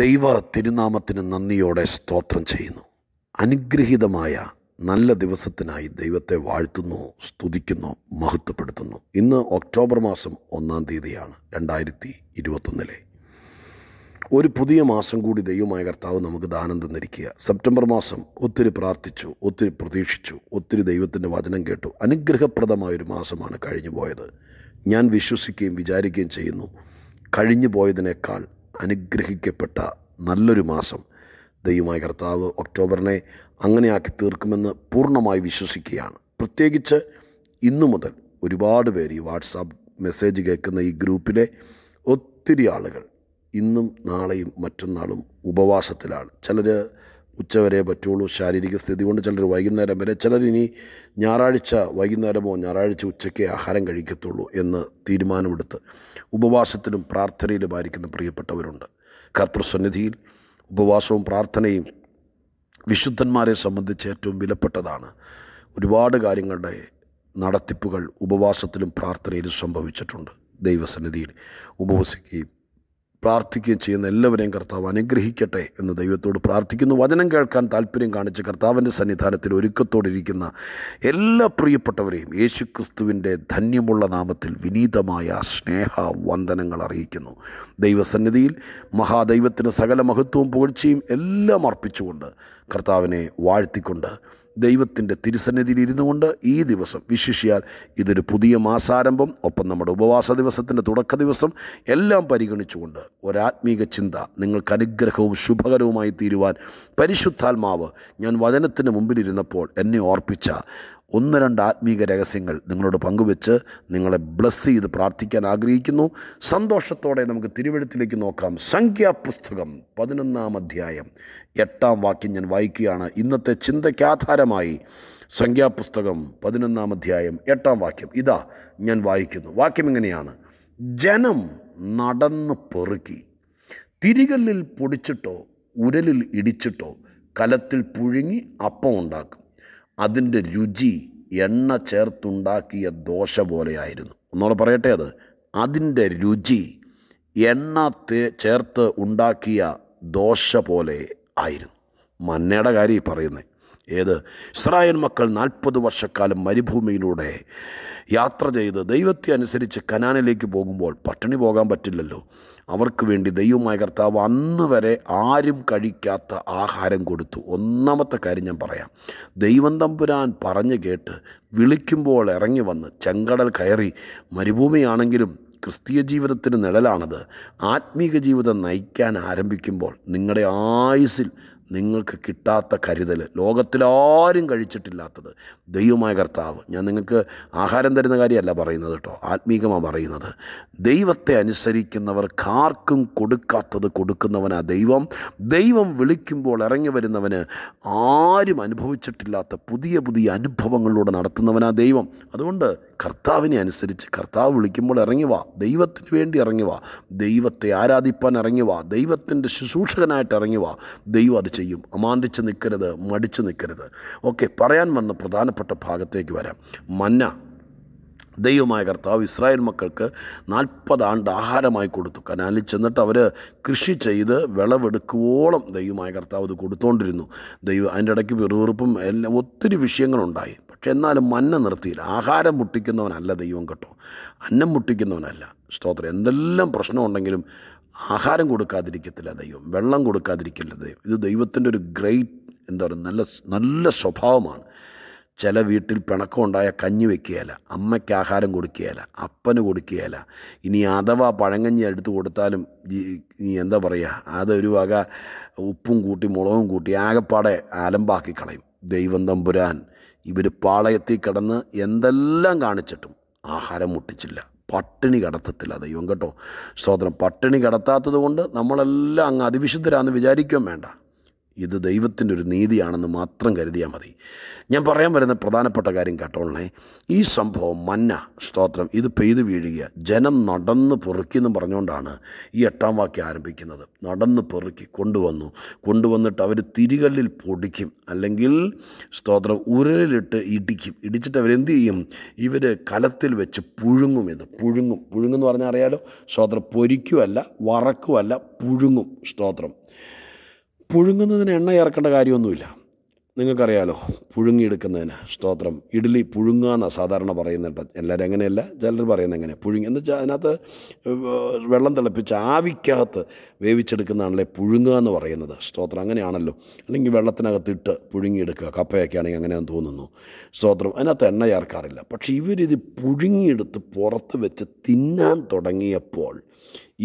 ദൈവ തിരുനാമത്തിന് നന്ദിയോടെ സ്തോത്രം ചെയ്യുന്നു അനുഗ്രഹീതമായ നല്ല ദിവസത്തിനായി ദൈവത്തെ വാഴ്ത്തുന്നു സ്തുതിക്കുന്നു മഹത്വപ്പെടുത്തുന്നു ഇന്ന് ഒക്ടോബർ മാസം ഒന്നാം തീയതിയാണ് രണ്ടായിരത്തി ഇരുപത്തൊന്നിലെ ഒരു പുതിയ മാസം കൂടി ദൈവമായ കർത്താവ് നമുക്ക് ദാനം തന്നിരിക്കുക സെപ്റ്റംബർ മാസം ഒത്തിരി പ്രാർത്ഥിച്ചു ഒത്തിരി പ്രതീക്ഷിച്ചു ഒത്തിരി ദൈവത്തിൻ്റെ വചനം കേട്ടു അനുഗ്രഹപ്രദമായൊരു മാസമാണ് കഴിഞ്ഞു പോയത് ഞാൻ വിശ്വസിക്കുകയും വിചാരിക്കുകയും ചെയ്യുന്നു കഴിഞ്ഞു പോയതിനേക്കാൾ അനുഗ്രഹിക്കപ്പെട്ട നല്ലൊരു മാസം ദൈവമായ കർത്താവ് ഒക്ടോബറിനെ അങ്ങനെയാക്കി തീർക്കുമെന്ന് പൂർണ്ണമായി വിശ്വസിക്കുകയാണ് പ്രത്യേകിച്ച് ഇന്നു മുതൽ ഒരുപാട് പേര് ഈ വാട്സാപ്പ് മെസ്സേജ് കേൾക്കുന്ന ഈ ഗ്രൂപ്പിലെ ഒത്തിരി ആളുകൾ ഇന്നും നാളെയും മറ്റന്നാളും ഉപവാസത്തിലാണ് ചിലർ ഉച്ചവരെ പറ്റുള്ളൂ ശാരീരിക സ്ഥിതി കൊണ്ട് ചിലർ വൈകുന്നേരം വരെ ചിലർ ഇനി ഞായറാഴ്ച വൈകുന്നേരമോ ഞായറാഴ്ച ഉച്ചയ്ക്ക് ആഹാരം കഴിക്കത്തുള്ളൂ എന്ന് തീരുമാനമെടുത്ത് ഉപവാസത്തിലും പ്രാർത്ഥനയിലും ആയിരിക്കുന്ന പ്രിയപ്പെട്ടവരുണ്ട് കർത്തൃസന്നിധിയിൽ ഉപവാസവും പ്രാർത്ഥനയും വിശുദ്ധന്മാരെ സംബന്ധിച്ച് ഏറ്റവും വിലപ്പെട്ടതാണ് ഒരുപാട് കാര്യങ്ങളുടെ നടത്തിപ്പുകൾ ഉപവാസത്തിലും പ്രാർത്ഥനയിലും സംഭവിച്ചിട്ടുണ്ട് ദൈവസന്നിധിയിൽ ഉപവസിക്കുകയും പ്രാർത്ഥിക്കുകയും ചെയ്യുന്ന എല്ലാവരെയും കർത്താവ് അനുഗ്രഹിക്കട്ടെ എന്ന് ദൈവത്തോട് പ്രാർത്ഥിക്കുന്നു വചനം കേൾക്കാൻ താല്പര്യം കാണിച്ച് കർത്താവിൻ്റെ സന്നിധാനത്തിൽ ഒരുക്കത്തോടിരിക്കുന്ന എല്ലാ പ്രിയപ്പെട്ടവരെയും ക്രിസ്തുവിൻ്റെ ധന്യമുള്ള നാമത്തിൽ വിനീതമായ സ്നേഹ വന്ദനങ്ങൾ അറിയിക്കുന്നു ദൈവസന്നിധിയിൽ മഹാദൈവത്തിന് സകല മഹത്വവും പുകഴ്ചയും എല്ലാം അർപ്പിച്ചുകൊണ്ട് കർത്താവിനെ വാഴ്ത്തിക്കൊണ്ട് ദൈവത്തിൻ്റെ തിരുസന്നിധിയിൽ ഇരുന്നു കൊണ്ട് ഈ ദിവസം വിശേഷിയാൽ ഇതൊരു പുതിയ മാസാരംഭം ഒപ്പം നമ്മുടെ ഉപവാസ ദിവസത്തിൻ്റെ തുടക്ക ദിവസം എല്ലാം പരിഗണിച്ചുകൊണ്ട് ഒരാത്മീക ചിന്ത നിങ്ങൾക്ക് അനുഗ്രഹവും ശുഭകരവുമായി തീരുവാൻ പരിശുദ്ധാത്മാവ് ഞാൻ വചനത്തിന് മുമ്പിലിരുന്നപ്പോൾ എന്നെ ഓർപ്പിച്ച ഒന്ന് രണ്ട് ആത്മീക രഹസ്യങ്ങൾ നിങ്ങളോട് പങ്കുവെച്ച് നിങ്ങളെ ബ്ലസ് ചെയ്ത് പ്രാർത്ഥിക്കാൻ ആഗ്രഹിക്കുന്നു സന്തോഷത്തോടെ നമുക്ക് തിരുവഴുത്തിലേക്ക് നോക്കാം സംഖ്യാപുസ്തകം പതിനൊന്നാം അധ്യായം എട്ടാം വാക്യം ഞാൻ വായിക്കുകയാണ് ഇന്നത്തെ ചിന്തയ്ക്ക് ആധാരമായി സംഖ്യാപുസ്തകം പതിനൊന്നാം അധ്യായം എട്ടാം വാക്യം ഇതാ ഞാൻ വായിക്കുന്നു വാക്യം ഇങ്ങനെയാണ് ജനം നടന്ന് പെറുക്കി തിരികല്ലിൽ പൊടിച്ചിട്ടോ ഉരലിൽ ഇടിച്ചിട്ടോ കലത്തിൽ പുഴുങ്ങി അപ്പം ഉണ്ടാക്കും അതിൻ്റെ രുചി എണ്ണ ചേർത്തുണ്ടാക്കിയ ദോശ പോലെയായിരുന്നു ഒന്നുകൂടെ പറയട്ടെ അത് അതിൻ്റെ രുചി എണ്ണ ചേർത്ത് ഉണ്ടാക്കിയ ദോശ പോലെ ആയിരുന്നു മന്നയുടെ കാര്യം പറയുന്നത് ഏത് ഇസ്രായേൽ മക്കൾ നാൽപ്പത് വർഷക്കാലം മരുഭൂമിയിലൂടെ യാത്ര ചെയ്ത് ദൈവത്തെ അനുസരിച്ച് കനാനിലേക്ക് പോകുമ്പോൾ പട്ടിണി പോകാൻ പറ്റില്ലല്ലോ അവർക്ക് വേണ്ടി ദൈവമായ കർത്താവ് അന്ന് വരെ ആരും കഴിക്കാത്ത ആഹാരം കൊടുത്തു ഒന്നാമത്തെ കാര്യം ഞാൻ പറയാം ദൈവം തമ്പുരാൻ പറഞ്ഞു കേട്ട് വിളിക്കുമ്പോൾ ഇറങ്ങി വന്ന് ചെങ്കടൽ കയറി മരുഭൂമിയാണെങ്കിലും ക്രിസ്തീയ ജീവിതത്തിന് നിഴലാണത് ആത്മീക ജീവിതം നയിക്കാൻ ആരംഭിക്കുമ്പോൾ നിങ്ങളുടെ ആയുസിൽ നിങ്ങൾക്ക് കിട്ടാത്ത കരുതൽ ലോകത്തിലാരും കഴിച്ചിട്ടില്ലാത്തത് ദൈവമായ കർത്താവ് ഞാൻ നിങ്ങൾക്ക് ആഹാരം തരുന്ന കാര്യമല്ല പറയുന്നത് കേട്ടോ ആത്മീകമാണ് പറയുന്നത് ദൈവത്തെ അനുസരിക്കുന്നവർ ആർക്കും കൊടുക്കാത്തത് കൊടുക്കുന്നവനാ ദൈവം ദൈവം വിളിക്കുമ്പോൾ ഇറങ്ങി വരുന്നവന് ആരും അനുഭവിച്ചിട്ടില്ലാത്ത പുതിയ പുതിയ അനുഭവങ്ങളിലൂടെ നടത്തുന്നവനാ ദൈവം അതുകൊണ്ട് കർത്താവിനെ അനുസരിച്ച് കർത്താവ് വിളിക്കുമ്പോൾ ഇറങ്ങി വാ ദൈവത്തിന് വേണ്ടി ഇറങ്ങി വാ ദൈവത്തെ ആരാധിപ്പാൻ ഇറങ്ങി വാ ദൈവത്തിൻ്റെ ശുശ്രൂഷകനായിട്ട് ഇറങ്ങി വാ ദൈവം അത് ചെയ്യും അമാന്തിച്ച് നിൽക്കരുത് മടിച്ച് നിൽക്കരുത് ഓക്കെ പറയാൻ വന്ന പ്രധാനപ്പെട്ട ഭാഗത്തേക്ക് വരാം മന്ന ദൈവമായ കർത്താവ് ഇസ്രായേൽ മക്കൾക്ക് നാൽപ്പത് ആണ്ട് ആഹാരമായി കൊടുത്തു കനാലിൽ ചെന്നിട്ട് അവർ കൃഷി ചെയ്ത് വിളവെടുക്കുവോളം ദൈവമായ കർത്താവ് അത് കൊടുത്തുകൊണ്ടിരുന്നു ദൈവം അതിൻ്റെ ഇടയ്ക്ക് വെറുവെറുപ്പും എല്ലാം ഒത്തിരി വിഷയങ്ങളുണ്ടായി പക്ഷെ എന്നാലും മന്ന നിർത്തിയില്ല ആഹാരം മുട്ടിക്കുന്നവനല്ല ദൈവം കേട്ടോ അന്നം മുട്ടിക്കുന്നവനല്ല സ്തോത്രം എന്തെല്ലാം പ്രശ്നമുണ്ടെങ്കിലും ആഹാരം കൊടുക്കാതിരിക്കത്തില്ല ദൈവം വെള്ളം കൊടുക്കാതിരിക്കില്ല ദൈവം ഇത് ദൈവത്തിൻ്റെ ഒരു ഗ്രേറ്റ് എന്താ പറയുക നല്ല നല്ല സ്വഭാവമാണ് ചില വീട്ടിൽ ഉണ്ടായ കഞ്ഞി വെക്കുകയല്ല അമ്മയ്ക്ക് ആഹാരം കൊടുക്കുകയല്ല അപ്പന് കൊടുക്കുകയല്ല ഇനി അഥവാ പഴങ്കഞ്ഞി എടുത്തു കൊടുത്താലും നീ എന്താ പറയുക അതൊരു വക ഉപ്പും കൂട്ടി മുളകും കൂട്ടി ആകെപ്പാടെ ആലമ്പാക്കി കളയും ദൈവം തമ്പുരാൻ ഇവർ പാളയത്തിൽ കിടന്ന് എന്തെല്ലാം കാണിച്ചിട്ടും ആഹാരം മുട്ടിച്ചില്ല പട്ടിണി കടത്തത്തില്ല ദൈവം കേട്ടോ സ്തോത്രം പട്ടിണി കടത്താത്തത് കൊണ്ട് നമ്മളെല്ലാം അങ്ങ് അതിവിശുദ്ധരാന്ന് വിചാരിക്കുകയും വേണ്ട ഇത് ദൈവത്തിൻ്റെ ഒരു നീതിയാണെന്ന് മാത്രം കരുതിയാൽ മതി ഞാൻ പറയാൻ വരുന്ന പ്രധാനപ്പെട്ട കാര്യം കേട്ടോളണേ ഈ സംഭവം മന്ന സ്തോത്രം ഇത് പെയ്തു വീഴുക ജനം നടന്ന് പൊറുക്കി എന്നും പറഞ്ഞുകൊണ്ടാണ് ഈ എട്ടാം വാക്യം ആരംഭിക്കുന്നത് നടന്ന് പൊറുക്കി കൊണ്ടുവന്നു കൊണ്ടുവന്നിട്ട് അവർ തിരികല്ലിൽ പൊടിക്കും അല്ലെങ്കിൽ സ്തോത്രം ഉരലിലിട്ട് ഇടിക്കും ഇടിച്ചിട്ട് അവരെന്ത് ചെയ്യും ഇവർ കലത്തിൽ വെച്ച് പുഴുങ്ങും ഇത് പുഴുങ്ങും പുഴുങ്ങും എന്ന് പറഞ്ഞാൽ അറിയാലോ സ്തോത്രം പൊരിക്കുമല്ല വറക്കുമല്ല പുഴുങ്ങും സ്തോത്രം പുഴുങ്ങുന്നതിന് എണ്ണ ചേർക്കേണ്ട കാര്യമൊന്നുമില്ല നിങ്ങൾക്കറിയാലോ പുഴുങ്ങിയെടുക്കുന്നതിന് സ്തോത്രം ഇഡ്ഡലി പുഴുങ്ങുക എന്നാണ് സാധാരണ പറയുന്നുണ്ട് എല്ലാവരും അങ്ങനെയല്ല ചിലർ പറയുന്നത് എങ്ങനെ പുഴുങ്ങി എന്ന് വെച്ചാൽ അതിനകത്ത് വെള്ളം തിളപ്പിച്ച് ആവിക്കകത്ത് വേവിച്ചെടുക്കുന്നതാണല്ലേ പുഴുങ്ങുക എന്ന് പറയുന്നത് സ്തോത്രം അങ്ങനെയാണല്ലോ അല്ലെങ്കിൽ വെള്ളത്തിനകത്തിട്ട് പുഴുങ്ങിയെടുക്കുക കപ്പയൊക്കെ ആണെങ്കിൽ അങ്ങനെയാണ് തോന്നുന്നു സ്തോത്രം അതിനകത്ത് എണ്ണ ചേർക്കാറില്ല പക്ഷേ ഇവരിത് പുഴുങ്ങിയെടുത്ത് പുറത്ത് വെച്ച് തിന്നാൻ തുടങ്ങിയപ്പോൾ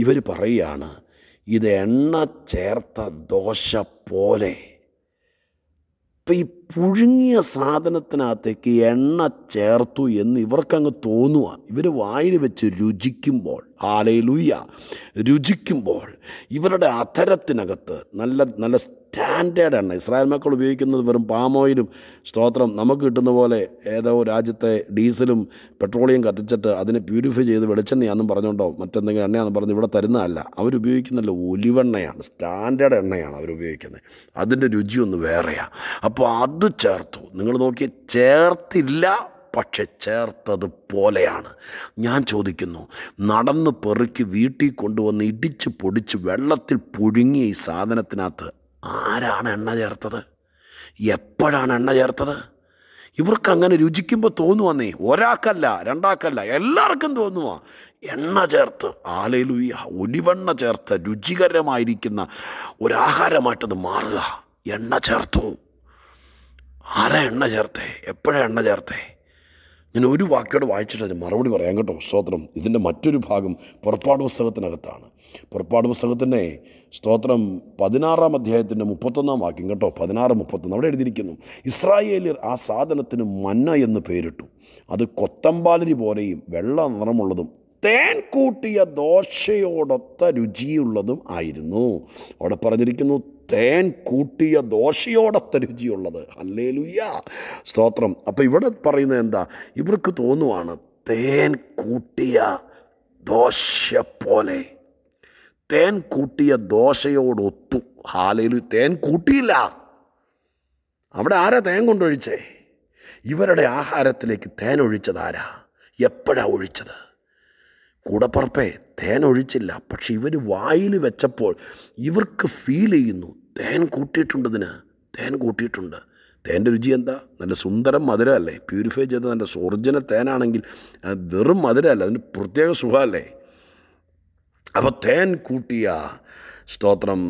ഇവർ പറയുകയാണ് ഇത് എണ്ണ ചേർത്ത ദോശ പോലെ ഇപ്പം ഈ പുഴുങ്ങിയ സാധനത്തിനകത്തേക്ക് എണ്ണ ചേർത്തു എന്ന് ഇവർക്കങ്ങ് തോന്നുക ഇവർ വായിൽ വെച്ച് രുചിക്കുമ്പോൾ ആലയിലൂയ രുചിക്കുമ്പോൾ ഇവരുടെ അധരത്തിനകത്ത് നല്ല നല്ല സ്റ്റാൻഡേർഡ് എണ്ണ ഇസ്രായേൽ മക്കൾ ഉപയോഗിക്കുന്നത് വെറും പാം ഓയിലും സ്തോത്രം നമുക്ക് കിട്ടുന്ന പോലെ ഏതോ രാജ്യത്തെ ഡീസലും പെട്രോളിയം കത്തിച്ചിട്ട് അതിനെ പ്യൂരിഫൈ ചെയ്ത് വെളിച്ചെണ്ണയാണെന്നും പറഞ്ഞുകൊണ്ടോ മറ്റെന്തെങ്കിലും എണ്ണയാണെന്ന് പറഞ്ഞ് ഇവിടെ തരുന്നതല്ല അവരുപയോഗിക്കുന്നല്ല ഒലിവെണ്ണയാണ് സ്റ്റാൻഡേർഡ് എണ്ണയാണ് അവരുപയോഗിക്കുന്നത് അതിൻ്റെ രുചിയൊന്ന് വേറെയാണ് അപ്പോൾ അത് ചേർത്തു നിങ്ങൾ നോക്കി ചേർത്തില്ല പക്ഷെ ചേർത്തത് പോലെയാണ് ഞാൻ ചോദിക്കുന്നു നടന്ന് പെറുക്കി വീട്ടിൽ കൊണ്ടുവന്ന് ഇടിച്ച് പൊടിച്ച് വെള്ളത്തിൽ പുഴുങ്ങിയ ഈ സാധനത്തിനകത്ത് ആരാണ് എണ്ണ ചേർത്തത് എപ്പോഴാണ് എണ്ണ ചേർത്തത് ഇവർക്ക് അങ്ങനെ രുചിക്കുമ്പോൾ തോന്നുവാന്നേ ഒരാൾക്കല്ല രണ്ടാൾക്കല്ല എല്ലാവർക്കും തോന്നുവാ എണ്ണ ചേർത്ത് ആലയിലൂയ ഒലിവെണ്ണ ചേർത്ത് രുചികരമായിരിക്കുന്ന ഒരാഹാരമായിട്ടത് മാറുക എണ്ണ ചേർത്തു ആരാ എണ്ണ ചേർത്തേ എപ്പോഴാണ് എണ്ണ ചേർത്തേ ഞാൻ ഒരു വാക്കോടെ വായിച്ചിട്ട് മറുപടി പറയാം കേട്ടോ സ്തോത്രം ഇതിൻ്റെ മറ്റൊരു ഭാഗം പുറപ്പാട് പുസ്തകത്തിനകത്താണ് പുറപ്പാട് പുസ്തകത്തിൻ്റെ സ്തോത്രം പതിനാറാം അധ്യായത്തിൻ്റെ മുപ്പത്തൊന്നാം വാക്യം കേട്ടോ പതിനാറ് മുപ്പത്തൊന്ന് അവിടെ എഴുതിയിരിക്കുന്നു ഇസ്രായേലിയർ ആ സാധനത്തിന് മന്ന എന്ന് പേരിട്ടു അത് കൊത്തമ്പാലരി പോലെയും വെള്ള നിറമുള്ളതും തേൻ കൂട്ടിയ ദോശയോടൊത്ത രുചിയുള്ളതും ആയിരുന്നു അവിടെ പറഞ്ഞിരിക്കുന്നു തേൻ കൂട്ടിയ ദോശയോടൊത്ത രുചിയുള്ളത് അല്ലേ ലുയ്യ സ്തോത്രം അപ്പോൾ ഇവിടെ പറയുന്നത് എന്താ ഇവർക്ക് തോന്നുവാണ് തേൻ കൂട്ടിയ ദോശ പോലെ തേൻ കൂട്ടിയ ദോശയോടൊത്തു ഹാലയിൽ തേൻ കൂട്ടിയില്ല അവിടെ ആരാ തേൻ കൊണ്ടൊഴിച്ചേ ഇവരുടെ ആഹാരത്തിലേക്ക് തേൻ ഒഴിച്ചത് ആരാ എപ്പോഴാ ഒഴിച്ചത് കൂടപ്പറപ്പേ തേൻ ഒഴിച്ചില്ല പക്ഷെ ഇവർ വായിൽ വെച്ചപ്പോൾ ഇവർക്ക് ഫീൽ ചെയ്യുന്നു തേൻ കൂട്ടിയിട്ടുണ്ട് ഇതിന് തേൻ കൂട്ടിയിട്ടുണ്ട് തേൻ്റെ രുചി എന്താ നല്ല സുന്ദരം മധുരമല്ലേ പ്യൂരിഫൈ ചെയ്ത നല്ല ഒറിജിനൽ തേനാണെങ്കിൽ വെറും മധുരമല്ല അതിന് പ്രത്യേക സുഖമല്ലേ അപ്പോൾ തേൻ കൂട്ടിയ സ്തോത്രം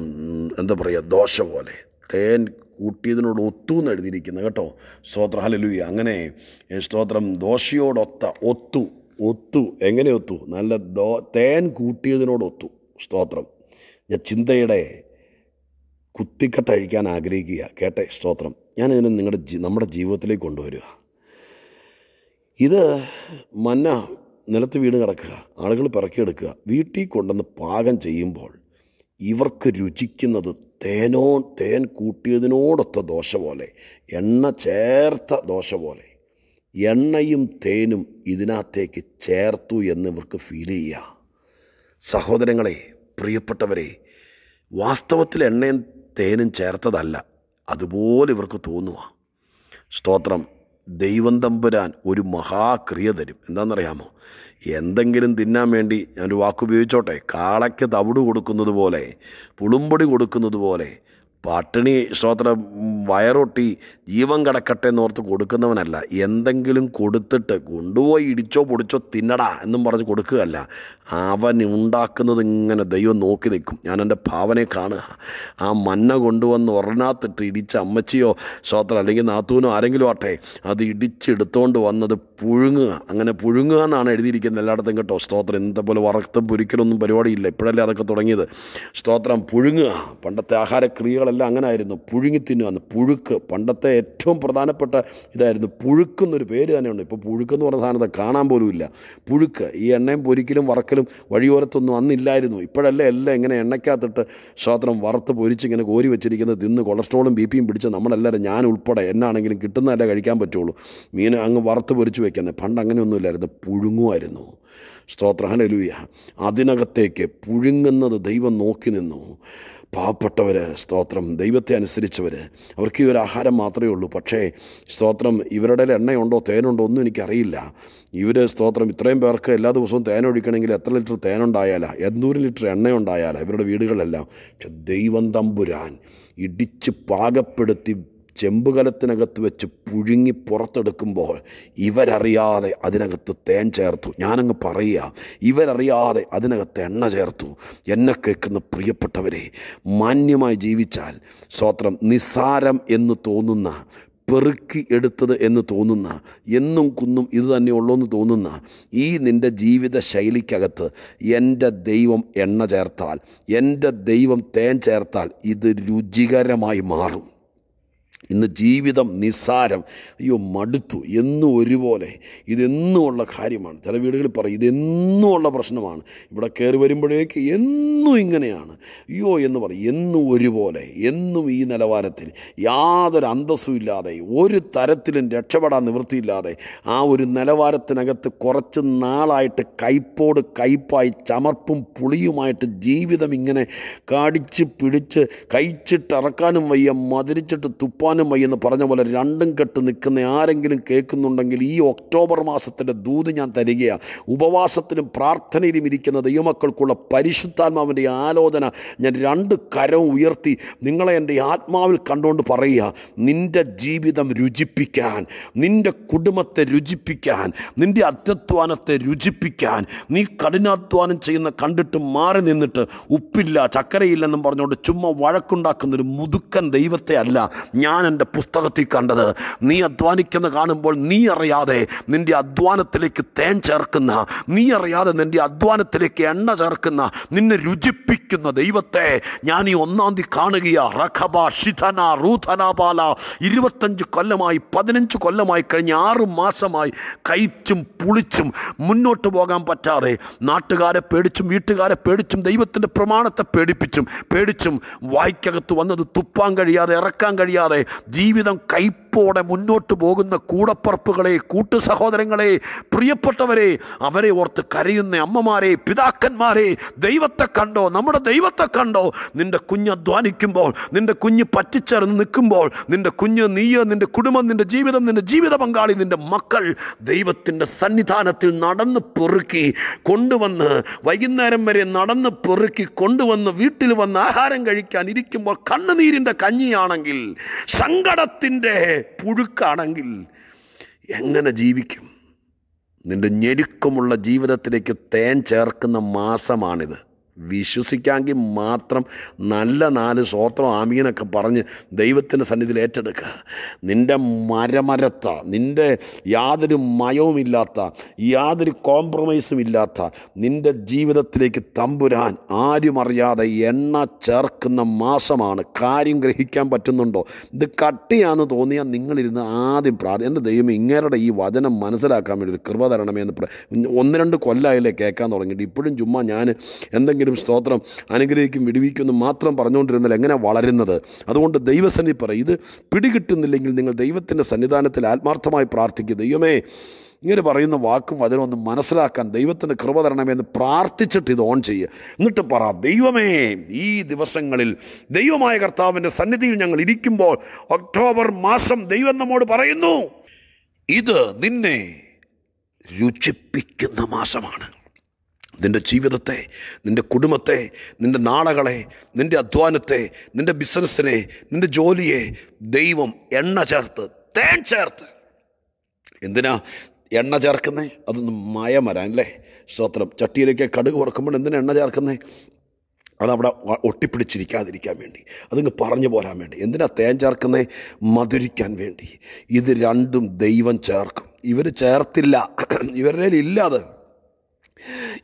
എന്താ പറയുക ദോശ പോലെ തേൻ കൂട്ടിയതിനോട് ഒത്തു എന്ന് എഴുതിയിരിക്കുന്നത് കേട്ടോ സ്തോത്ര ഹലലുയ അങ്ങനെ സ്തോത്രം ദോശയോടൊത്ത ഒത്തു ഒത്തു എങ്ങനെ ഒത്തു നല്ല ദോ തേൻ കൂട്ടിയതിനോടൊത്തു ഒത്തു സ്തോത്രം ഞാൻ ചിന്തയുടെ കുത്തിക്കെട്ടഴിക്കാൻ ആഗ്രഹിക്കുക കേട്ട സ്തോത്രം ഞാൻ ഞാനതിന് നിങ്ങളുടെ ജീ നമ്മുടെ ജീവിതത്തിലേക്ക് കൊണ്ടുവരിക ഇത് മന്ന നിലത്ത് വീട് കിടക്കുക ആളുകൾ പിറക്കിയെടുക്കുക വീട്ടിൽ കൊണ്ടുവന്ന് പാകം ചെയ്യുമ്പോൾ ഇവർക്ക് രുചിക്കുന്നത് തേനോ തേൻ കൂട്ടിയതിനോടൊത്ത ദോശ പോലെ എണ്ണ ചേർത്ത ദോശ പോലെ എണ്ണയും തേനും ഇതിനകത്തേക്ക് ചേർത്തു എന്ന് ഇവർക്ക് ഫീൽ ചെയ്യുക സഹോദരങ്ങളെ പ്രിയപ്പെട്ടവരെ വാസ്തവത്തിൽ എണ്ണയും തേനും ചേർത്തതല്ല അതുപോലെ ഇവർക്ക് തോന്നുക സ്തോത്രം ദൈവം തമ്പുരാൻ ഒരു മഹാക്രിയ തരും എന്താണെന്നറിയാമോ എന്തെങ്കിലും തിന്നാൻ വേണ്ടി ഞാനൊരു വാക്കുപയോഗിച്ചോട്ടെ കാളയ്ക്ക് തവിട് കൊടുക്കുന്നത് പോലെ പുളുമ്പൊടി കൊടുക്കുന്നത് പോലെ പട്ടിണി സ്തോത്രം വയറൊട്ടി ജീവൻ കിടക്കട്ടെ എന്നോർത്ത് കൊടുക്കുന്നവനല്ല എന്തെങ്കിലും കൊടുത്തിട്ട് കൊണ്ടുപോയി ഇടിച്ചോ പൊടിച്ചോ തിന്നടാ എന്നും പറഞ്ഞ് കൊടുക്കുകയല്ല അവൻ ഉണ്ടാക്കുന്നത് ഇങ്ങനെ ദൈവം നോക്കി നിൽക്കും ഞാൻ എൻ്റെ ഭാവനെ കാണുക ആ മന്ന കൊണ്ടുവന്ന് ഒറനാത്തിട്ട് ഇടിച്ച അമ്മച്ചിയോ സ്തോത്രം അല്ലെങ്കിൽ നാത്തൂനോ ആരെങ്കിലും ആട്ടെ അത് ഇടിച്ചെടുത്തോണ്ട് വന്നത് പുഴുങ്ങുക അങ്ങനെ പുഴുങ്ങുക എന്നാണ് എഴുതിയിരിക്കുന്നത് എല്ലായിടത്തും കേട്ടോ സ്തോത്രം ഇന്നത്തെ പോലെ വറുത്ത് പൊരിക്കലൊന്നും പരിപാടിയില്ല ഇപ്പോഴല്ലേ അതൊക്കെ തുടങ്ങിയത് സ്തോത്രം പുഴുങ്ങുക പണ്ടത്തെ ആഹാരക്രിയകൾ കാലങ്ങളെല്ലാം അങ്ങനെ ആയിരുന്നു പുഴുങ്ങിത്തിന്നു അന്ന് പുഴുക്ക് പണ്ടത്തെ ഏറ്റവും പ്രധാനപ്പെട്ട ഇതായിരുന്നു പുഴുക്കെന്നൊരു പേര് തന്നെയുണ്ട് ഇപ്പോൾ പുഴുക്കെന്ന് പറഞ്ഞ സാധനത്തെ കാണാൻ പോലുമില്ല പുഴുക്ക് ഈ എണ്ണയും പൊരിക്കലും വറക്കലും വഴിയോരത്തൊന്നും അന്നില്ലായിരുന്നു ഇപ്പോഴല്ലേ എല്ലാം ഇങ്ങനെ എണ്ണയ്ക്കകത്തിട്ട് സ്വാത്രം വറുത്ത് ഇങ്ങനെ കോരി വെച്ചിരിക്കുന്നത് തിന്ന് കൊളസ്ട്രോളും ബി പിയും പിടിച്ച് നമ്മളെല്ലാവരും ഞാൻ ഉൾപ്പെടെ എന്നാണെങ്കിലും കിട്ടുന്നതല്ലേ കഴിക്കാൻ പറ്റുള്ളൂ മീൻ അങ്ങ് വറുത്ത് പൊരിച്ച് വയ്ക്കുന്നത് പണ്ട് അങ്ങനെയൊന്നുമില്ലായിരുന്നു പുഴുങ്ങുമായിരുന്നു സ്തോത്ര ഹനലൂയ അതിനകത്തേക്ക് പുഴുങ്ങുന്നത് ദൈവം നോക്കി നിന്നു പാവപ്പെട്ടവർ സ്തോത്രം ദൈവത്തെ അനുസരിച്ചവർ അവർക്ക് ഈ ഒരു ആഹാരം മാത്രമേ ഉള്ളൂ പക്ഷേ സ്തോത്രം ഇവരുടെ എണ്ണയുണ്ടോ തേനുണ്ടോ ഒന്നും എനിക്കറിയില്ല ഇവർ സ്തോത്രം ഇത്രയും പേർക്ക് എല്ലാ ദിവസവും തേൻ ഒഴിക്കണമെങ്കിൽ എത്ര ലിറ്റർ തേനുണ്ടായാലാ എന്നൂറ് ലിറ്റർ എണ്ണയുണ്ടായാലാ ഇവരുടെ വീടുകളെല്ലാം പക്ഷെ ദൈവം തമ്പുരാൻ ഇടിച്ച് പാകപ്പെടുത്തി ചെമ്പുകലത്തിനകത്ത് വെച്ച് പുഴുങ്ങി പുറത്തെടുക്കുമ്പോൾ ഇവരറിയാതെ അതിനകത്ത് തേൻ ചേർത്തു ഞാനങ്ങ് പറയുക ഇവരറിയാതെ അതിനകത്ത് എണ്ണ ചേർത്തു എന്നെ കേൾക്കുന്ന പ്രിയപ്പെട്ടവരെ മാന്യമായി ജീവിച്ചാൽ സ്വത്രം നിസ്സാരം എന്ന് തോന്നുന്ന പെറുക്കി എടുത്തത് എന്ന് തോന്നുന്ന എന്നും കുന്നും ഇത് തന്നെയുള്ളൂ എന്ന് തോന്നുന്ന ഈ നിൻ്റെ ജീവിത ശൈലിക്കകത്ത് എൻ്റെ ദൈവം എണ്ണ ചേർത്താൽ എൻ്റെ ദൈവം തേൻ ചേർത്താൽ ഇത് രുചികരമായി മാറും ഇന്ന് ജീവിതം നിസ്സാരം അയ്യോ മടുത്തു എന്നും ഒരുപോലെ ഉള്ള കാര്യമാണ് ചില വീടുകളിൽ പറയും ഉള്ള പ്രശ്നമാണ് ഇവിടെ കയറി വരുമ്പോഴേക്ക് എന്നും ഇങ്ങനെയാണ് അയ്യോ എന്ന് പറയും എന്നും ഒരുപോലെ എന്നും ഈ നിലവാരത്തിൽ യാതൊരു അന്തസ്സും ഇല്ലാതെ ഒരു തരത്തിലും രക്ഷപ്പെടാൻ നിവൃത്തിയില്ലാതെ ആ ഒരു നിലവാരത്തിനകത്ത് കുറച്ച് നാളായിട്ട് കൈപ്പോട് കൈപ്പായി ചമർപ്പും പുളിയുമായിട്ട് ജീവിതം ഇങ്ങനെ കാടിച്ച് പിടിച്ച് കഴിച്ചിട്ടിറക്കാനും വയ്യ മതിരിച്ചിട്ട് തുപ്പാൻ കേൾക്കുവാനും എന്ന് പറഞ്ഞ പോലെ രണ്ടും കെട്ട് നിൽക്കുന്ന ആരെങ്കിലും കേൾക്കുന്നുണ്ടെങ്കിൽ ഈ ഒക്ടോബർ മാസത്തിൻ്റെ ദൂത് ഞാൻ തരികയാണ് ഉപവാസത്തിലും പ്രാർത്ഥനയിലും ഇരിക്കുന്ന ദൈവമക്കൾക്കുള്ള പരിശുദ്ധാത്മാവിൻ്റെ ആലോചന ഞാൻ രണ്ട് കരവും ഉയർത്തി നിങ്ങളെ എൻ്റെ ആത്മാവിൽ കണ്ടുകൊണ്ട് പറയുക നിൻ്റെ ജീവിതം രുചിപ്പിക്കാൻ നിൻ്റെ കുടുംബത്തെ രുചിപ്പിക്കാൻ നിൻ്റെ അത്യധ്വാനത്തെ രുചിപ്പിക്കാൻ നീ കഠിനാധ്വാനം ചെയ്യുന്ന കണ്ടിട്ട് മാറി നിന്നിട്ട് ഉപ്പില്ല ചക്കരയില്ലെന്നും പറഞ്ഞുകൊണ്ട് ചുമ്മാ വഴക്കുണ്ടാക്കുന്നൊരു മുതുക്കൻ ദൈവത്തെ അല്ല ഞാൻ എൻ്റെ പുസ്തകത്തിൽ കണ്ടത് നീ അധ്വാനിക്കുന്ന കാണുമ്പോൾ നീ അറിയാതെ നിൻ്റെ അധ്വാനത്തിലേക്ക് തേൻ ചേർക്കുന്ന നീ അറിയാതെ നിൻ്റെ അധ്വാനത്തിലേക്ക് എണ്ണ ചേർക്കുന്ന നിന്നെ രുചിപ്പിക്കുന്ന ദൈവത്തെ ഞാൻ ഈ ഒന്നാം തീയതി കാണുകയാ റഖബ ഷിധന റൂധനാപാല ഇരുപത്തഞ്ച് കൊല്ലമായി പതിനഞ്ച് കൊല്ലമായി കഴിഞ്ഞ ആറ് മാസമായി കയറ്റും പുളിച്ചും മുന്നോട്ട് പോകാൻ പറ്റാതെ നാട്ടുകാരെ പേടിച്ചും വീട്ടുകാരെ പേടിച്ചും ദൈവത്തിൻ്റെ പ്രമാണത്തെ പേടിപ്പിച്ചും പേടിച്ചും വായിക്കകത്ത് വന്നത് തുപ്പാൻ കഴിയാതെ ഇറക്കാൻ കഴിയാതെ జీవితం కై കൈപ്പോടെ മുന്നോട്ട് പോകുന്ന കൂടപ്പറപ്പുകളെ കൂട്ടു സഹോദരങ്ങളെ പ്രിയപ്പെട്ടവരെ അവരെ ഓർത്ത് കരയുന്ന അമ്മമാരെ പിതാക്കന്മാരെ ദൈവത്തെ കണ്ടോ നമ്മുടെ ദൈവത്തെ കണ്ടോ നിൻ്റെ കുഞ്ഞ് അധ്വാനിക്കുമ്പോൾ നിൻ്റെ കുഞ്ഞ് പറ്റിച്ചറിഞ്ഞ് നിൽക്കുമ്പോൾ നിൻ്റെ കുഞ്ഞ് നീയ് നിൻ്റെ കുടുംബം നിൻ്റെ ജീവിതം നിൻ്റെ ജീവിത പങ്കാളി നിൻ്റെ മക്കൾ ദൈവത്തിൻ്റെ സന്നിധാനത്തിൽ നടന്ന് പെറുക്കി കൊണ്ടുവന്ന് വൈകുന്നേരം വരെ നടന്ന് പെറുക്കി കൊണ്ടുവന്ന് വീട്ടിൽ വന്ന് ആഹാരം കഴിക്കാൻ ഇരിക്കുമ്പോൾ കണ്ണുനീരിൻ്റെ കഞ്ഞിയാണെങ്കിൽ സങ്കടത്തിൻ്റെ പുഴുക്കാണെങ്കിൽ എങ്ങനെ ജീവിക്കും നിൻ്റെ ഞെരുക്കമുള്ള ജീവിതത്തിലേക്ക് തേൻ ചേർക്കുന്ന മാസമാണിത് വിശ്വസിക്കാമെങ്കിൽ മാത്രം നല്ല നാല് സ്വോത്രം ആമീനൊക്കെ പറഞ്ഞ് ദൈവത്തിൻ്റെ സന്നിധിയിൽ ഏറ്റെടുക്കുക നിൻ്റെ മരമരത്ത നിൻ്റെ യാതൊരു മയവുമില്ലാത്ത യാതൊരു കോംപ്രമൈസും ഇല്ലാത്ത നിൻ്റെ ജീവിതത്തിലേക്ക് തമ്പുരാൻ ആരും അറിയാതെ എണ്ണ ചേർക്കുന്ന മാസമാണ് കാര്യം ഗ്രഹിക്കാൻ പറ്റുന്നുണ്ടോ ഇത് കട്ടിയാന്ന് തോന്നിയാൽ നിങ്ങളിരുന്ന് ആദ്യം പ്രാർത്ഥന എൻ്റെ ദൈവം ഇങ്ങേരുടെ ഈ വചനം മനസ്സിലാക്കാൻ വേണ്ടി ഒരു കൃപ തരണമേ എന്ന് ഒന്ന് രണ്ട് കൊല്ലായാലേ കേൾക്കാൻ തുടങ്ങിയിട്ട് ഇപ്പോഴും ചുമ്മാ ഞാൻ എന്തെങ്കിലും ആരെങ്കിലും സ്തോത്രം അനുഗ്രഹിക്കും എന്ന് മാത്രം പറഞ്ഞുകൊണ്ടിരുന്നാൽ എങ്ങനെ വളരുന്നത് അതുകൊണ്ട് ദൈവസന്നി പറയും ഇത് പിടികിട്ടുന്നില്ലെങ്കിൽ നിങ്ങൾ ദൈവത്തിൻ്റെ സന്നിധാനത്തിൽ ആത്മാർത്ഥമായി പ്രാർത്ഥിക്കുക ദൈവമേ ഇങ്ങനെ പറയുന്ന വാക്കും ഒന്ന് മനസ്സിലാക്കാൻ ദൈവത്തിൻ്റെ കൃപ എന്ന് പ്രാർത്ഥിച്ചിട്ട് ഇത് ഓൺ ചെയ്യുക എന്നിട്ട് പറ ദൈവമേ ഈ ദിവസങ്ങളിൽ ദൈവമായ കർത്താവിൻ്റെ സന്നിധിയിൽ ഞങ്ങൾ ഇരിക്കുമ്പോൾ ഒക്ടോബർ മാസം ദൈവം നമ്മോട് പറയുന്നു ഇത് നിന്നെ രുചിപ്പിക്കുന്ന മാസമാണ് നിൻ്റെ ജീവിതത്തെ നിൻ്റെ കുടുംബത്തെ നിൻ്റെ നാടകളെ നിൻ്റെ അധ്വാനത്തെ നിൻ്റെ ബിസിനസ്സിനെ നിൻ്റെ ജോലിയെ ദൈവം എണ്ണ ചേർത്ത് തേൻ ചേർത്ത് എന്തിനാ എണ്ണ ചേർക്കുന്നേ അതൊന്ന് മയം വരാൻ അല്ലേ സ്തോത്രം ചട്ടിയിലേക്ക് കടുക് വറക്കുമ്പോൾ എന്തിനാ എണ്ണ ചേർക്കുന്നേ അതവിടെ ഒട്ടിപ്പിടിച്ചിരിക്കാതിരിക്കാൻ വേണ്ടി അതിങ്ങ് പറഞ്ഞു പോരാൻ വേണ്ടി എന്തിനാ തേൻ ചേർക്കുന്നേ മധുരിക്കാൻ വേണ്ടി ഇത് രണ്ടും ദൈവം ചേർക്കും ഇവർ ചേർത്തില്ല ഇവരുടെ ഇല്ല അത്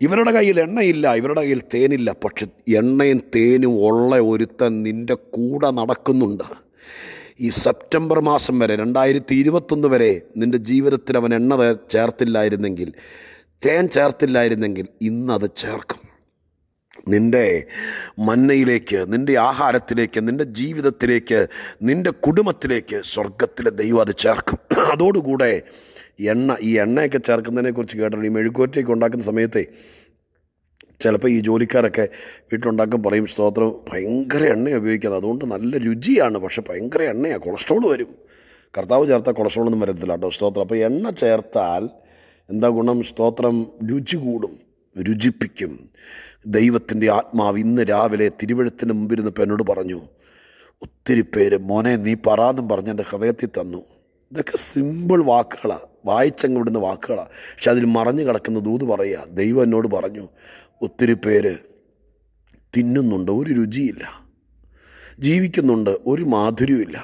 ഇവരുടെ കയ്യിൽ എണ്ണയില്ല ഇവരുടെ കയ്യിൽ തേനില്ല പക്ഷെ എണ്ണയും തേനും ഉള്ള ഒരുത്തൻ നിൻ്റെ കൂടെ നടക്കുന്നുണ്ട് ഈ സെപ്റ്റംബർ മാസം വരെ രണ്ടായിരത്തി ഇരുപത്തൊന്ന് വരെ നിൻ്റെ ജീവിതത്തിൽ അവൻ എണ്ണ ചേർത്തില്ലായിരുന്നെങ്കിൽ തേൻ ചേർത്തില്ലായിരുന്നെങ്കിൽ ഇന്നത് ചേർക്കും നിൻ്റെ മന്നയിലേക്ക് നിൻ്റെ ആഹാരത്തിലേക്ക് നിൻ്റെ ജീവിതത്തിലേക്ക് നിൻ്റെ കുടുംബത്തിലേക്ക് സ്വർഗത്തിലെ ദൈവം അത് ചേർക്കും അതോടുകൂടെ എണ്ണ ഈ എണ്ണയൊക്കെ ചേർക്കുന്നതിനെക്കുറിച്ച് കേട്ടിട്ടുണ്ട് ഈ മെഴുക്കുവറ്റയൊക്കെ ഉണ്ടാക്കുന്ന സമയത്തെ ചിലപ്പോൾ ഈ ജോലിക്കാരൊക്കെ വീട്ടിലുണ്ടാക്കാൻ പറയും സ്തോത്രം ഭയങ്കര എണ്ണയാണ് ഉപയോഗിക്കുന്നത് അതുകൊണ്ട് നല്ല രുചിയാണ് പക്ഷേ ഭയങ്കര എണ്ണയാണ് കൊളസ്ട്രോൾ വരും കർത്താവ് കൊളസ്ട്രോൾ ഒന്നും വരത്തില്ല കേട്ടോ സ്തോത്രം അപ്പോൾ എണ്ണ ചേർത്താൽ എന്താ ഗുണം സ്തോത്രം രുചി കൂടും രുചിപ്പിക്കും ദൈവത്തിൻ്റെ ആത്മാവ് ഇന്ന് രാവിലെ തിരുവഴുത്തിന് മുമ്പിരുന്നപ്പോൾ എന്നോട് പറഞ്ഞു ഒത്തിരി പേര് മോനെ നീ പറാന്നും പറഞ്ഞ് എൻ്റെ ഹൃദയത്തിൽ തന്നു ഇതൊക്കെ സിമ്പിൾ വാക്കുകളാണ് വായിച്ചങ്ങ് വിടുന്ന വാക്കുകളാണ് പക്ഷെ അതിൽ മറഞ്ഞു കിടക്കുന്ന ദൂത് പറയുക ദൈവം എന്നോട് പറഞ്ഞു ഒത്തിരി പേര് തിന്നുന്നുണ്ട് ഒരു രുചിയില്ല ജീവിക്കുന്നുണ്ട് ഒരു മാധുര്യമില്ല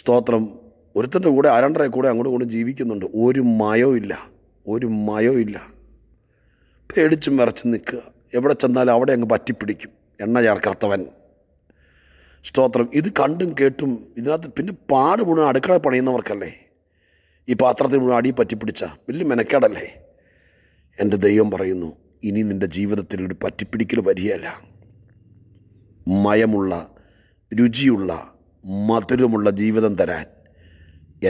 സ്തോത്രം ഒരുത്തൻ്റെ കൂടെ ആരണ്ടരെ കൂടെ അങ്ങോട്ടും കൊണ്ട് ജീവിക്കുന്നുണ്ട് ഒരു മയവുമില്ല ഒരു മയവുമില്ല പേടിച്ചും വിറച്ചും നിൽക്കുക എവിടെ ചെന്നാലും അവിടെ അങ്ങ് പറ്റിപ്പിടിക്കും എണ്ണ ചേർക്കാത്തവൻ സ്തോത്രം ഇത് കണ്ടും കേട്ടും ഇതിനകത്ത് പിന്നെ പാട് മുഴുവൻ അടുക്കള പണിയുന്നവർക്കല്ലേ ഈ പാത്രത്തിൽ മുഴുവൻ അടി പറ്റിപ്പിടിച്ച വലിയ മെനക്കേടല്ലേ എൻ്റെ ദൈവം പറയുന്നു ഇനി നിൻ്റെ ജീവിതത്തിൽ ഒരു പറ്റിപ്പിടിക്കൽ വരികയല്ല മയമുള്ള രുചിയുള്ള മധുരമുള്ള ജീവിതം തരാൻ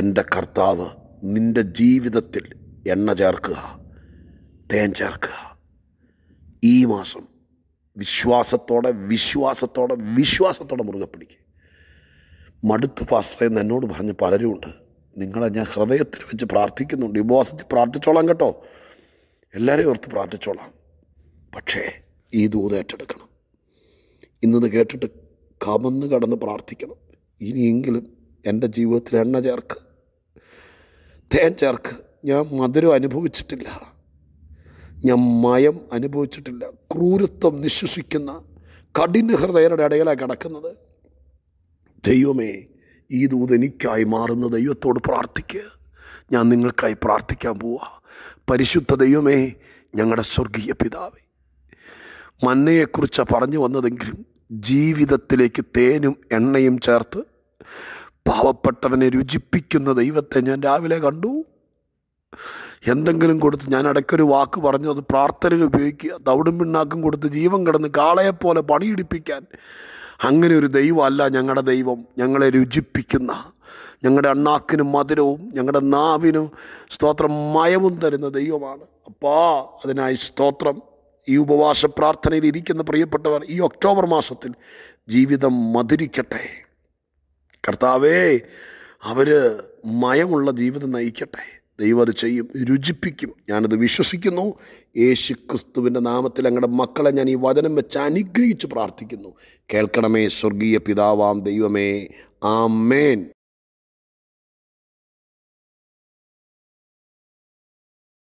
എൻ്റെ കർത്താവ് നിൻ്റെ ജീവിതത്തിൽ എണ്ണ ചേർക്കുക തേൻ ചേർക്കുക ഈ മാസം വിശ്വാസത്തോടെ വിശ്വാസത്തോടെ വിശ്വാസത്തോടെ മുറുകെ പിടിക്കുക മടുത്ത് പാസ്റ്റർ എന്ന് എന്നോട് പലരും ഉണ്ട് നിങ്ങളെ ഞാൻ ഹൃദയത്തിൽ വെച്ച് പ്രാർത്ഥിക്കുന്നുണ്ട് ഉപവാസത്തിൽ പ്രാർത്ഥിച്ചോളാം കേട്ടോ എല്ലാവരെയും ഓർത്ത് പ്രാർത്ഥിച്ചോളാം പക്ഷേ ഈ ദൂത് ഏറ്റെടുക്കണം ഇന്നത് കേട്ടിട്ട് കമന്ന് കടന്ന് പ്രാർത്ഥിക്കണം ഇനിയെങ്കിലും എൻ്റെ ജീവിതത്തിൽ എണ്ണ ചേർക്ക് തേൻ ചേർക്ക് ഞാൻ മധുരം അനുഭവിച്ചിട്ടില്ല ഞാൻ മയം അനുഭവിച്ചിട്ടില്ല ക്രൂരത്വം നിശ്വസിക്കുന്ന കഠിന ഹൃദയരുടെ ഇടയിലാണ് കിടക്കുന്നത് ദൈവമേ ഈ ദൂത് എനിക്കായി മാറുന്ന ദൈവത്തോട് പ്രാർത്ഥിക്കുക ഞാൻ നിങ്ങൾക്കായി പ്രാർത്ഥിക്കാൻ പോവുക പരിശുദ്ധ ദൈവമേ ഞങ്ങളുടെ സ്വർഗീയ പിതാവേ മന്നയെക്കുറിച്ചാണ് പറഞ്ഞു വന്നതെങ്കിലും ജീവിതത്തിലേക്ക് തേനും എണ്ണയും ചേർത്ത് പാവപ്പെട്ടവനെ രുചിപ്പിക്കുന്ന ദൈവത്തെ ഞാൻ രാവിലെ കണ്ടു എന്തെങ്കിലും കൊടുത്ത് ഞാൻ ഇടയ്ക്കൊരു വാക്ക് പറഞ്ഞു അത് പ്രാർത്ഥനയിൽ ഉപയോഗിക്കുക തവിടും പിണ്ണാക്കും കൊടുത്ത് ജീവൻ കിടന്ന് കാളയെപ്പോലെ പണിയിടിപ്പിക്കാൻ അങ്ങനെ ഒരു ദൈവമല്ല ഞങ്ങളുടെ ദൈവം ഞങ്ങളെ രുചിപ്പിക്കുന്ന ഞങ്ങളുടെ അണ്ണാക്കിനും മധുരവും ഞങ്ങളുടെ നാവിനും സ്തോത്രം മയവും തരുന്ന ദൈവമാണ് അപ്പാ അതിനായി സ്തോത്രം ഈ ഉപവാസ പ്രാർത്ഥനയിൽ ഇരിക്കുന്ന പ്രിയപ്പെട്ടവർ ഈ ഒക്ടോബർ മാസത്തിൽ ജീവിതം മധുരിക്കട്ടെ കർത്താവേ അവർ മയമുള്ള ജീവിതം നയിക്കട്ടെ ദൈവം അത് ചെയ്യും രുചിപ്പിക്കും ഞാനത് വിശ്വസിക്കുന്നു യേശു ക്രിസ്തുവിൻ്റെ നാമത്തിൽ ഞങ്ങളുടെ മക്കളെ ഞാൻ ഈ വചനം വെച്ച് അനുഗ്രഹിച്ച് പ്രാർത്ഥിക്കുന്നു കേൾക്കണമേ സ്വർഗീയ പിതാവാം ദൈവമേ ആ